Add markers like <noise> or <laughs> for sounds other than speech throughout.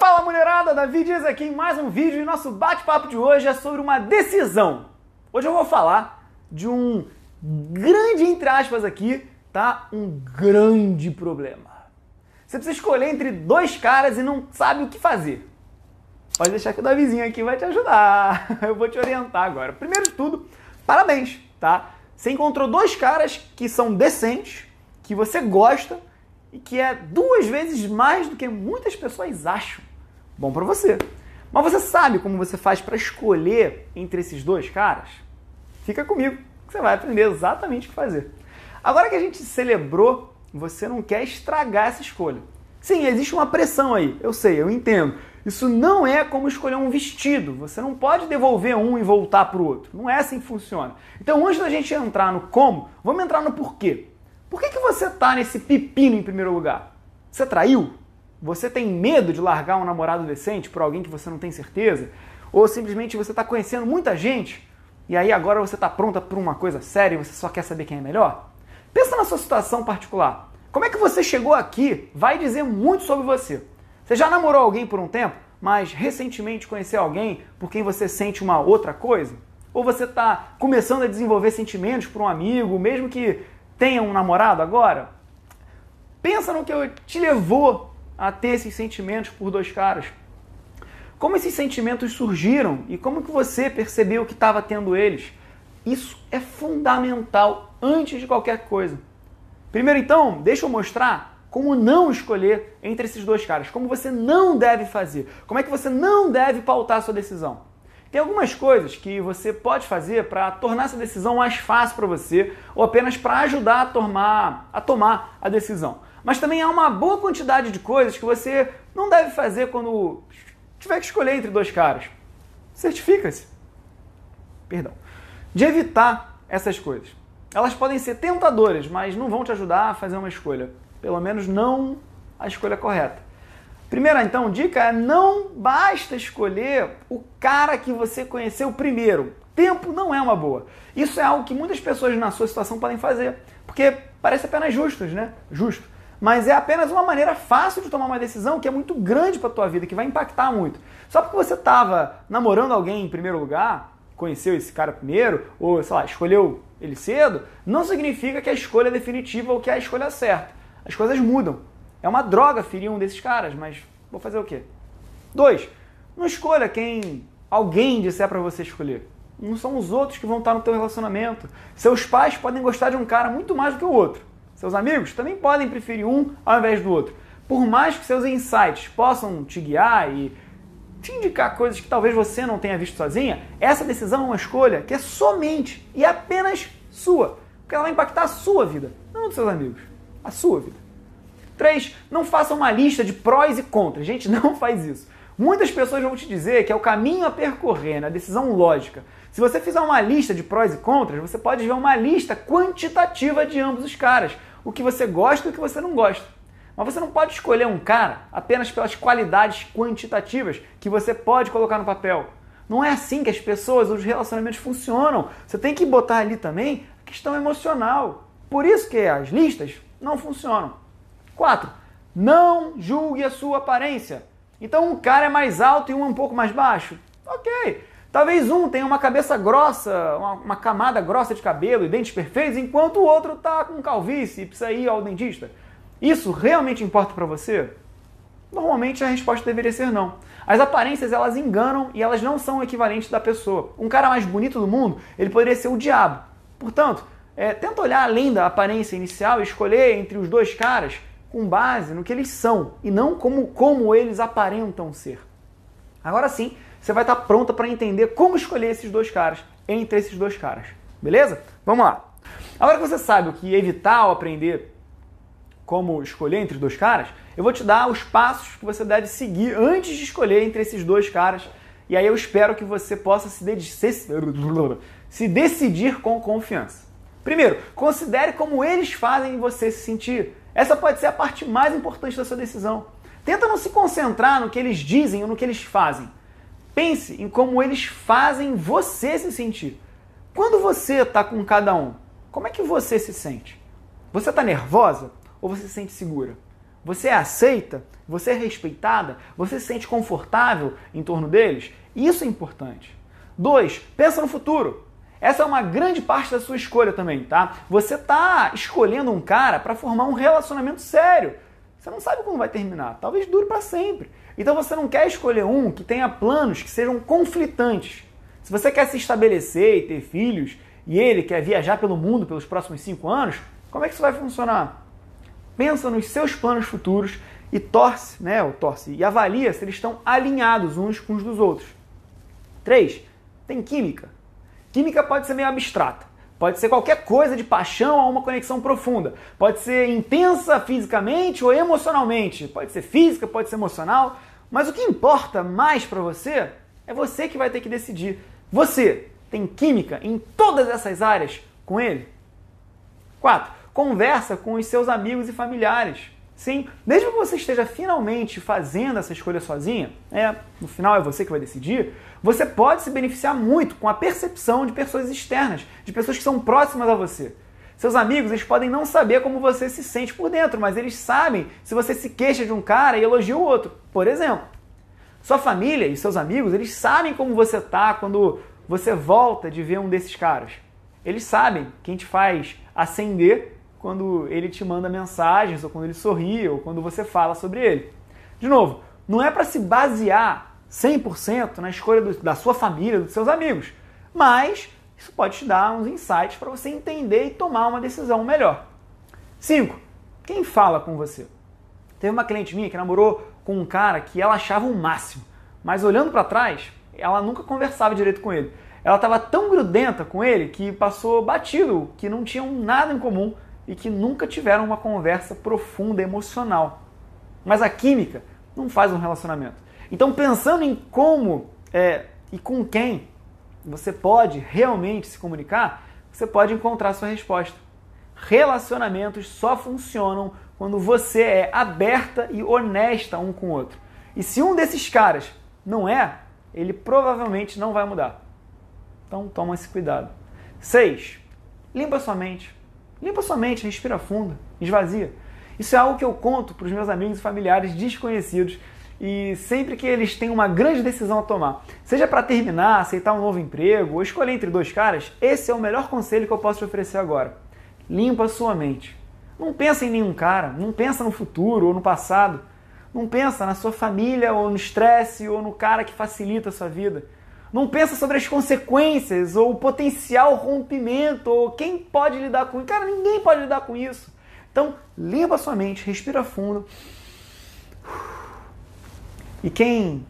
Fala mulherada, Davi Dias aqui em mais um vídeo e nosso bate-papo de hoje é sobre uma decisão. Hoje eu vou falar de um grande, entre aspas aqui, tá? Um grande problema. Você precisa escolher entre dois caras e não sabe o que fazer. Pode deixar que o Davizinho aqui vai te ajudar. <laughs> Eu vou te orientar agora. Primeiro de tudo, parabéns, tá? Você encontrou dois caras que são decentes, que você gosta e que é duas vezes mais do que muitas pessoas acham. Bom para você. Mas você sabe como você faz para escolher entre esses dois caras? Fica comigo, que você vai aprender exatamente o que fazer. Agora que a gente celebrou, você não quer estragar essa escolha. Sim, existe uma pressão aí, eu sei, eu entendo. Isso não é como escolher um vestido. Você não pode devolver um e voltar para o outro. Não é assim que funciona. Então, antes da gente entrar no como, vamos entrar no porquê. Por que, que você está nesse pepino em primeiro lugar? Você traiu? Você tem medo de largar um namorado decente por alguém que você não tem certeza? Ou simplesmente você está conhecendo muita gente e aí agora você está pronta para uma coisa séria e você só quer saber quem é melhor? Pensa na sua situação particular. Como é que você chegou aqui vai dizer muito sobre você. Você já namorou alguém por um tempo, mas recentemente conheceu alguém por quem você sente uma outra coisa? Ou você está começando a desenvolver sentimentos por um amigo, mesmo que tenha um namorado agora? Pensa no que te levou a ter esses sentimentos por dois caras. Como esses sentimentos surgiram e como que você percebeu que estava tendo eles? Isso é fundamental antes de qualquer coisa. Primeiro então, deixa eu mostrar como não escolher entre esses dois caras, como você não deve fazer, como é que você não deve pautar sua decisão. Tem algumas coisas que você pode fazer para tornar essa decisão mais fácil para você ou apenas para ajudar a tomar, a tomar a decisão. Mas também há uma boa quantidade de coisas que você não deve fazer quando tiver que escolher entre dois caras. Certifica-se. Perdão. De evitar essas coisas. Elas podem ser tentadoras, mas não vão te ajudar a fazer uma escolha. Pelo menos não a escolha correta. Primeira então dica é não basta escolher o cara que você conheceu primeiro. Tempo não é uma boa. Isso é algo que muitas pessoas na sua situação podem fazer, porque parece apenas justo, né? Justo. Mas é apenas uma maneira fácil de tomar uma decisão que é muito grande para tua vida, que vai impactar muito. Só porque você estava namorando alguém em primeiro lugar, conheceu esse cara primeiro, ou sei lá, escolheu ele cedo, não significa que a escolha é definitiva ou que é a escolha certa. As coisas mudam. É uma droga ferir um desses caras, mas vou fazer o quê? Dois, não escolha quem alguém disser para você escolher. Não são os outros que vão estar no teu relacionamento. Seus pais podem gostar de um cara muito mais do que o outro. Seus amigos também podem preferir um ao invés do outro. Por mais que seus insights possam te guiar e te indicar coisas que talvez você não tenha visto sozinha, essa decisão é uma escolha que é somente e apenas sua. Porque ela vai impactar a sua vida, não dos seus amigos. A sua vida. Três, não faça uma lista de prós e contras. Gente, <laughs> não faz isso. Muitas pessoas vão te dizer que é o caminho a percorrer, na né? decisão lógica. Se você fizer uma lista de prós e contras, você pode ver uma lista quantitativa de ambos os caras, o que você gosta e o que você não gosta. Mas você não pode escolher um cara apenas pelas qualidades quantitativas que você pode colocar no papel. Não é assim que as pessoas os relacionamentos funcionam. Você tem que botar ali também a questão emocional. Por isso que as listas não funcionam. Quatro, não julgue a sua aparência. Então um cara é mais alto e um é um pouco mais baixo. Ok. Talvez um tenha uma cabeça grossa, uma, uma camada grossa de cabelo e dentes perfeitos, enquanto o outro está com calvície e precisa ir ao dentista. Isso realmente importa para você? Normalmente a resposta deveria ser não. As aparências elas enganam e elas não são o equivalente da pessoa. Um cara mais bonito do mundo, ele poderia ser o diabo. Portanto, é, tenta olhar além da aparência inicial e escolher entre os dois caras com base no que eles são e não como, como eles aparentam ser. Agora sim, você vai estar pronta para entender como escolher esses dois caras entre esses dois caras. Beleza? Vamos lá. Agora que você sabe o que evitar ao aprender como escolher entre os dois caras, eu vou te dar os passos que você deve seguir antes de escolher entre esses dois caras. E aí eu espero que você possa se, de se decidir com confiança. Primeiro, considere como eles fazem você se sentir. Essa pode ser a parte mais importante da sua decisão. Tenta não se concentrar no que eles dizem ou no que eles fazem. Pense em como eles fazem você se sentir. Quando você está com cada um, como é que você se sente? Você está nervosa ou você se sente segura? Você é aceita? Você é respeitada? Você se sente confortável em torno deles? Isso é importante. Dois, pensa no futuro. Essa é uma grande parte da sua escolha também, tá? Você tá escolhendo um cara para formar um relacionamento sério. Você não sabe quando vai terminar, talvez dure para sempre. Então você não quer escolher um que tenha planos que sejam conflitantes. Se você quer se estabelecer e ter filhos e ele quer viajar pelo mundo pelos próximos cinco anos, como é que isso vai funcionar? Pensa nos seus planos futuros e torce, né? O torce e avalia se eles estão alinhados uns com os dos outros. 3. Tem química. Química pode ser meio abstrata. Pode ser qualquer coisa de paixão a uma conexão profunda. Pode ser intensa fisicamente ou emocionalmente. Pode ser física, pode ser emocional. Mas o que importa mais para você é você que vai ter que decidir. Você tem química em todas essas áreas com ele? 4. Conversa com os seus amigos e familiares. Sim, mesmo que você esteja finalmente fazendo essa escolha sozinha, né, no final é você que vai decidir, você pode se beneficiar muito com a percepção de pessoas externas, de pessoas que são próximas a você. Seus amigos, eles podem não saber como você se sente por dentro, mas eles sabem se você se queixa de um cara e elogia o outro, por exemplo. Sua família e seus amigos, eles sabem como você tá quando você volta de ver um desses caras. Eles sabem quem te faz ascender quando ele te manda mensagens, ou quando ele sorri, ou quando você fala sobre ele. De novo, não é para se basear 100% na escolha do, da sua família, dos seus amigos, mas isso pode te dar uns insights para você entender e tomar uma decisão melhor. 5. Quem fala com você? Teve uma cliente minha que namorou com um cara que ela achava o um máximo, mas olhando para trás, ela nunca conversava direito com ele. Ela estava tão grudenta com ele que passou batido, que não tinham nada em comum e que nunca tiveram uma conversa profunda, emocional. Mas a química não faz um relacionamento. Então, pensando em como é, e com quem você pode realmente se comunicar, você pode encontrar sua resposta. Relacionamentos só funcionam quando você é aberta e honesta um com o outro. E se um desses caras não é, ele provavelmente não vai mudar. Então toma esse cuidado. 6. Limpa sua mente. Limpa sua mente, respira fundo, esvazia. Isso é algo que eu conto para os meus amigos e familiares desconhecidos e sempre que eles têm uma grande decisão a tomar, seja para terminar, aceitar um novo emprego ou escolher entre dois caras, esse é o melhor conselho que eu posso te oferecer agora. Limpa sua mente. Não pensa em nenhum cara, não pensa no futuro ou no passado, não pensa na sua família ou no estresse ou no cara que facilita a sua vida não pensa sobre as consequências ou o potencial rompimento ou quem pode lidar com isso. Cara, ninguém pode lidar com isso. Então, limpa sua mente, respira fundo. E quem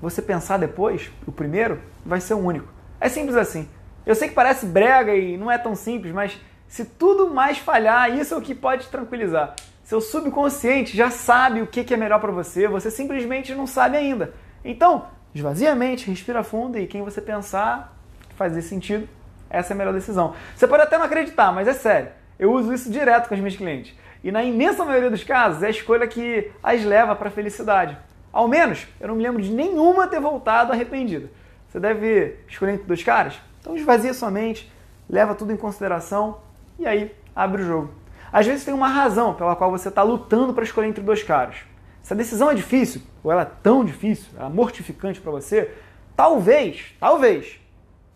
você pensar depois, o primeiro, vai ser o único. É simples assim. Eu sei que parece brega e não é tão simples, mas se tudo mais falhar, isso é o que pode te tranquilizar. Seu subconsciente já sabe o que é melhor para você, você simplesmente não sabe ainda. Então, Esvazia a mente, respira fundo e quem você pensar fazer sentido, essa é a melhor decisão. Você pode até não acreditar, mas é sério. Eu uso isso direto com os meus clientes. E na imensa maioria dos casos, é a escolha que as leva para a felicidade. Ao menos, eu não me lembro de nenhuma ter voltado arrependida. Você deve escolher entre dois caras? Então esvazia sua mente, leva tudo em consideração e aí abre o jogo. Às vezes tem uma razão pela qual você está lutando para escolher entre dois caras. Essa decisão é difícil? Ou ela é tão difícil? Ela é mortificante para você? Talvez, talvez,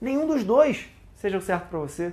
nenhum dos dois seja o certo para você.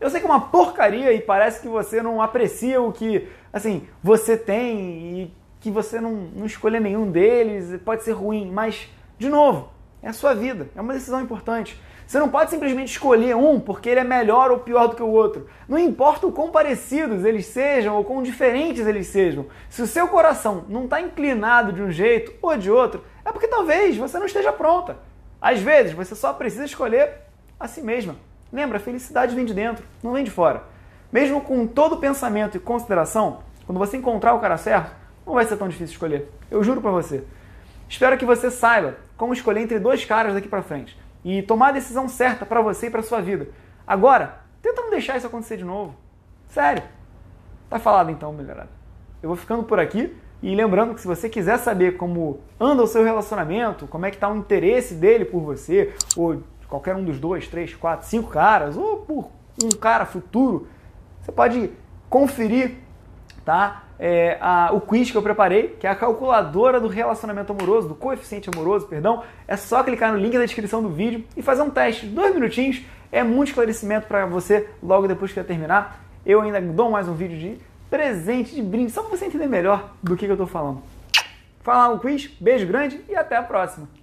Eu sei que é uma porcaria e parece que você não aprecia o que, assim, você tem e que você não, não escolher nenhum deles, pode ser ruim, mas, de novo, é a sua vida, é uma decisão importante. Você não pode simplesmente escolher um porque ele é melhor ou pior do que o outro. Não importa o quão parecidos eles sejam ou quão diferentes eles sejam. Se o seu coração não está inclinado de um jeito ou de outro, é porque talvez você não esteja pronta. Às vezes, você só precisa escolher a si mesma. Lembra, a felicidade vem de dentro, não vem de fora. Mesmo com todo pensamento e consideração, quando você encontrar o cara certo, não vai ser tão difícil escolher. Eu juro para você. Espero que você saiba como escolher entre dois caras daqui para frente e tomar a decisão certa para você e para sua vida. Agora, tenta não deixar isso acontecer de novo. Sério. Tá falado então, melhorado. Eu vou ficando por aqui e lembrando que se você quiser saber como anda o seu relacionamento, como é que tá o interesse dele por você, ou qualquer um dos dois, três, quatro, cinco caras, ou por um cara futuro, você pode conferir, tá? é, a, o quiz que eu preparei, que é a calculadora do relacionamento amoroso, do coeficiente amoroso, perdão. É só clicar no link da descrição do vídeo e fazer um teste de dois minutinhos. É muito esclarecimento para você logo depois que eu terminar. Eu ainda dou mais um vídeo de presente, de brinde, só para você entender melhor do que, que eu estou falando. Fala o quiz, beijo grande e até a próxima!